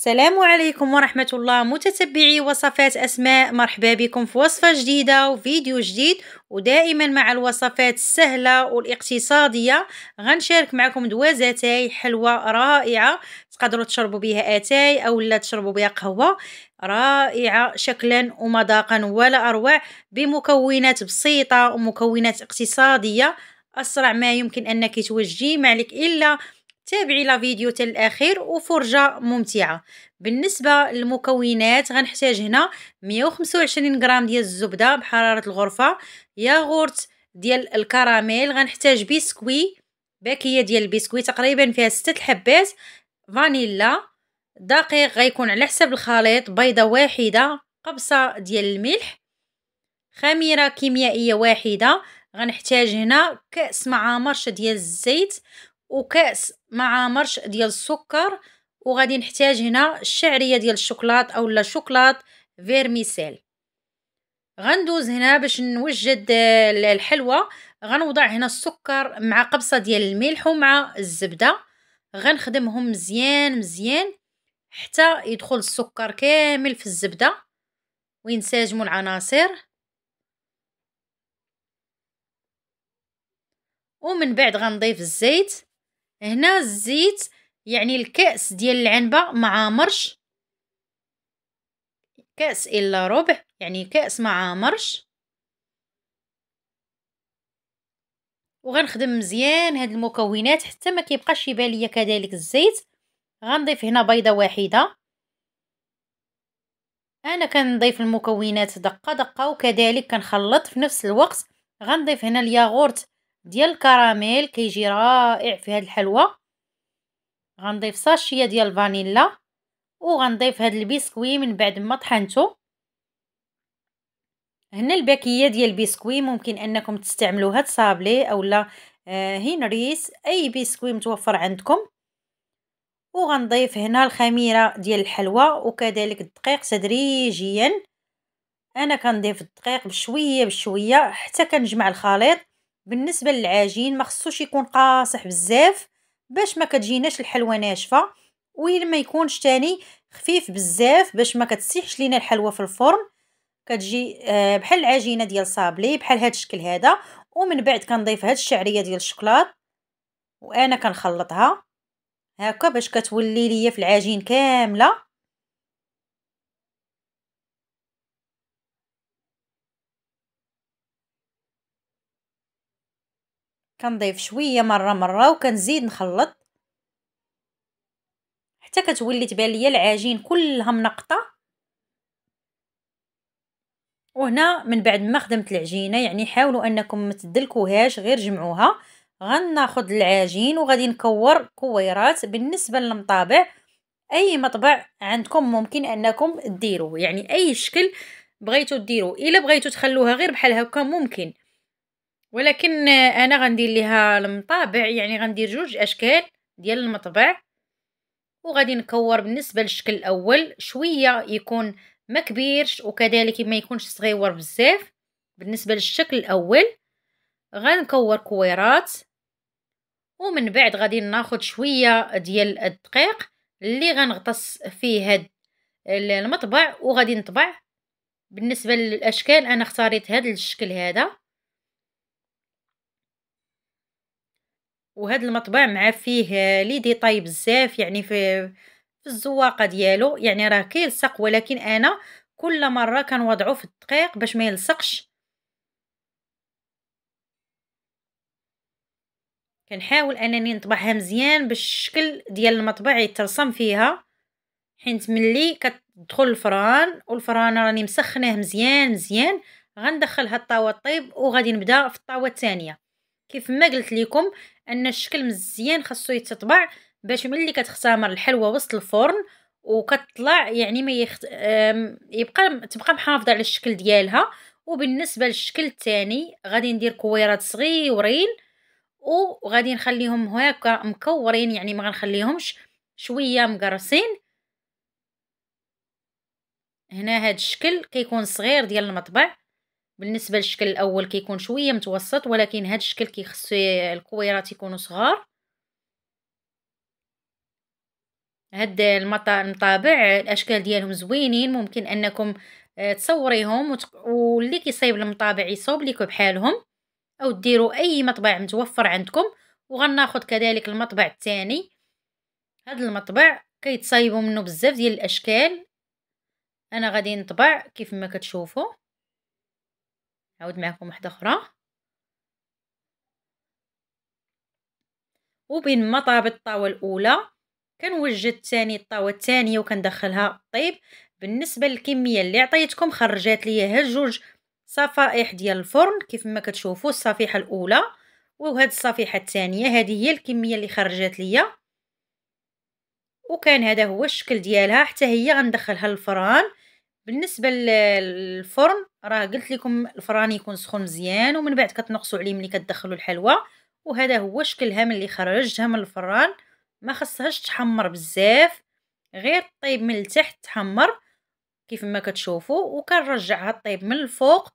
السلام عليكم ورحمة الله متتبعي وصفات أسماء مرحبا بكم في وصفة جديدة وفيديو جديد ودائما مع الوصفات السهلة والاقتصادية غنشارك معكم دواز أتاي حلوة رائعة تقدروا تشربوا بها اتاي او لا تشربوا بها قهوه رائعه شكلا ومذاقا ولا اروع بمكونات بسيطه ومكونات اقتصاديه اسرع ما يمكن انك توجيه معلك الا تابعي لا فيديو حتى الاخير وفرجه ممتعه بالنسبه للمكونات غنحتاج هنا 125 غرام ديال الزبده بحراره الغرفه ياغورت ديال الكراميل غنحتاج بسكوي باكيه ديال البسكوي تقريبا فيها 6 الحبات فانيلا دقيق غيكون على حسب الخليط بيضه واحده قبصه ديال الملح خميره كيميائيه واحده غنحتاج هنا كاس مع ديال الزيت وكاس مع مرش ديال السكر وغادي نحتاج هنا الشعريه ديال الشوكولات اولا شوكولات فيرميسيل غندوز هنا باش نوجد الحلوى غنوضع هنا السكر مع قبصه ديال الملح ومع الزبده غنخدمهم مزيان مزيان حتى يدخل السكر كامل في الزبده وينسجموا العناصر ومن بعد غنضيف الزيت هنا الزيت يعني الكأس ديال العنبة مع مرش كأس إلا ربع يعني كأس مع مرش وغنخدم مزيان هاد المكونات حتى ما كيبقاش يبان ليا كذلك الزيت غنضيف هنا بيضه واحده انا كنضيف المكونات دقه دقه وكذلك كنخلط في نفس الوقت غنضيف هنا الياغورت ديال الكراميل كيجي رائع في هاد الحلوى غنضيف ساشيه ديال الفانيلا وغنضيف هاد البسكوي من بعد ما طحنته هنا الباكيه ديال البسكوي ممكن انكم تستعملوا هاد صابلي اولا آه هينريس اي بسكوي متوفر عندكم وغنضيف هنا الخميره ديال الحلوى وكذلك الدقيق تدريجيا انا كنضيف الدقيق بشويه بشويه حتى كنجمع الخليط بالنسبه للعجين ما خصوش يكون قاصح بزاف باش ما كتجيناش الحلوه ناشفه ما يكونش تاني خفيف بزاف باش ما كتسيحش لينا الحلوه في الفرن كتجي آه، بحال العجينه ديال صابلي بحال هذا الشكل هذا ومن بعد كنضيف هاد الشعريه ديال الشوكولات وانا كنخلطها هكا باش كتولي ليا في العجين كامله كنضيف شويه مره مره وكنزيد نخلط حتى كتولي تبان ليا العجين كلها منقطه وهنا من بعد ما خدمت العجينه يعني حاولوا انكم ما تدلكوهاش غير جمعوها غناخذ العجين وغادي نكور كويرات بالنسبه للمطابع اي مطبع عندكم ممكن انكم ديروه يعني اي شكل بغيتو ديروه الا بغيتو تخلوها غير بحال هكا ممكن ولكن انا غندير ليها المطابع يعني غندير جوج اشكال ديال المطبع وغادي نكور بالنسبه للشكل الاول شويه يكون ما كبيرش وكذلك ما يكونش صغيور بزاف بالنسبه للشكل الاول غنكور كويرات ومن بعد غادي ناخد شويه ديال الدقيق اللي غنغطس فيه هاد المطبع وغادي نطبع بالنسبه للاشكال انا اختاريت هاد الشكل هذا وهذا المطبع مع فيه لي ديطاي بزاف يعني في في الزواقه ديالو يعني راه كيلصق ولكن انا كل مره كنوضعو في الدقيق باش ما يلصقش كنحاول انني نطبعها مزيان باش الشكل ديال المطبع يترسم فيها حيت ملي كتدخل الفران والفران راني مسخناه مزيان مزيان غندخل هاد الطاوه الطيب وغادي نبدا في الطاوه الثانيه كيف ما قلت لكم ان الشكل مزيان خاصو يتطبع باش ملي كتختمر الحلوه وسط الفرن وكتطلع يعني ما يخت... يبقى تبقى محافظه على الشكل ديالها وبالنسبه للشكل الثاني غادي ندير كويرات صغيورين وغادي نخليهم هكا مكورين يعني ما غنخليهمش شويه مقرصين هنا هاد الشكل كيكون صغير ديال المطبع بالنسبه للشكل الاول كيكون شويه متوسط ولكن هذا الشكل كيخصو الكويرات يكونوا صغار هاد المطابع الاشكال ديالهم زوينين ممكن انكم آه، تصوريهم واللي كيصايب المطابع يصوب لكم بحالهم او ديروا اي مطبع متوفر عندكم وغناخذ كذلك المطبع الثاني هذا المطبع كيتصايبوا منه بزاف ديال الاشكال انا غادي نطبع كيف ما كتشوفوا نعاود معكم واحده اخرى وبين ما طابت الطاوه الاولى كنوجد ثاني الطاوه الثانيه وكندخلها طيب بالنسبه للكميه اللي عطيتكم خرجات ليا هاد جوج صفائح ديال الفرن كيف ما كتشوفوا الصفيحه الاولى وهاد الصفيحه الثانيه هذه هي الكميه اللي خرجات ليا وكان هذا هو الشكل ديالها حتى هي غندخلها للفران بالنسبه للفرن راه قلت لكم الفران يكون سخون مزيان ومن بعد كتنقصوا عليه ملي كتدخلوا الحلوى وهذا هو شكلها ملي خرجتها من الفران ما خصهاش تحمر بزاف غير طيب من التحت تحمر كيف ما كتشوفوا وكنرجعها طيب من الفوق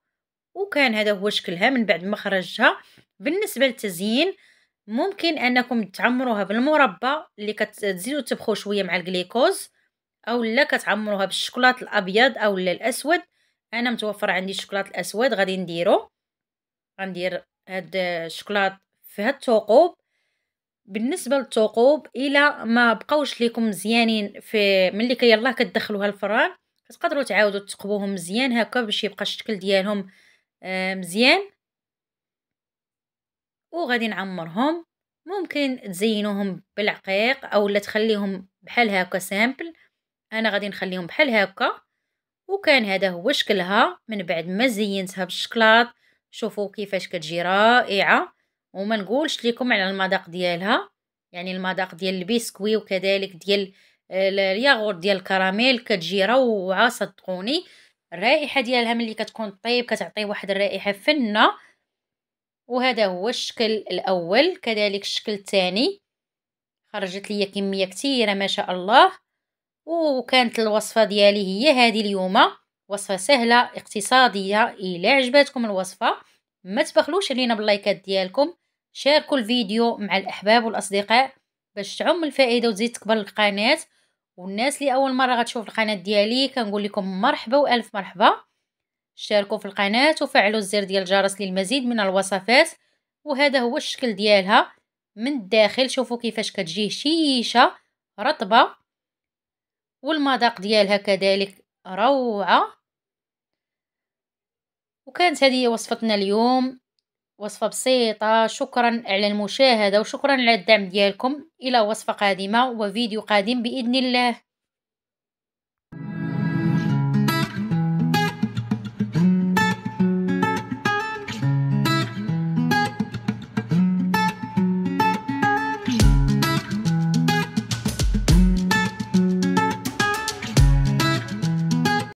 وكان هذا هو شكلها من بعد ما خرجتها بالنسبه للتزيين ممكن انكم تعمروها بالمربى اللي كتزيدوا تبخو شويه مع الجليكوز اولا كتعمروها بالشوكولاط الابيض اولا الاسود انا متوفر عندي الشوكولات الاسود غادي نديرو غندير هاد الشوكولات في هاد الثقوب بالنسبه للثقوب الا ما بقاوش ليكم مزيانين في ملي كيلاه كتدخلوها الفران كتقدروا تعاودوا تثقبوهم مزيان هكا باش يبقى الشكل ديالهم آه، مزيان وغادي نعمرهم ممكن تزينوهم بالعقيق او لا تخليهم بحال هكا سامبل انا غادي نخليهم بحال هكا وكان هذا هو شكلها من بعد ما زينتها بالشكلاط شوفوا كيفاش كتجي رائعه وما نقولش لكم على المذاق ديالها يعني المذاق ديال البسكوي وكذلك ديال الياغورت ديال الكراميل كتجي روعه صدقوني الرائحه ديالها ملي كتكون طيب كتعطي واحد الرائحه فنه وهذا هو الشكل الاول كذلك الشكل الثاني خرجت لي كميه كثيره ما شاء الله وكانت الوصفه ديالي هي هذه اليوم وصفه سهله اقتصاديه الا عجبتكم الوصفه ما تبخلوش علينا باللايكات ديالكم شاركوا الفيديو مع الاحباب والاصدقاء باش تعم الفائده وتزيد تكبر القناه والناس اللي اول مره غتشوف القناه ديالي كنقول لكم مرحبا والف مرحبا شاركوا في القناه وفعلوا الزر ديال الجرس للمزيد من الوصفات وهذا هو الشكل ديالها من الداخل شوفوا كيفاش كتجي هشيشه رطبه والمذاق ديالها كذلك روعه وكانت هذه هي وصفتنا اليوم وصفه بسيطه شكرا على المشاهده وشكرا على الدعم ديالكم الى وصفه قادمه وفيديو قادم باذن الله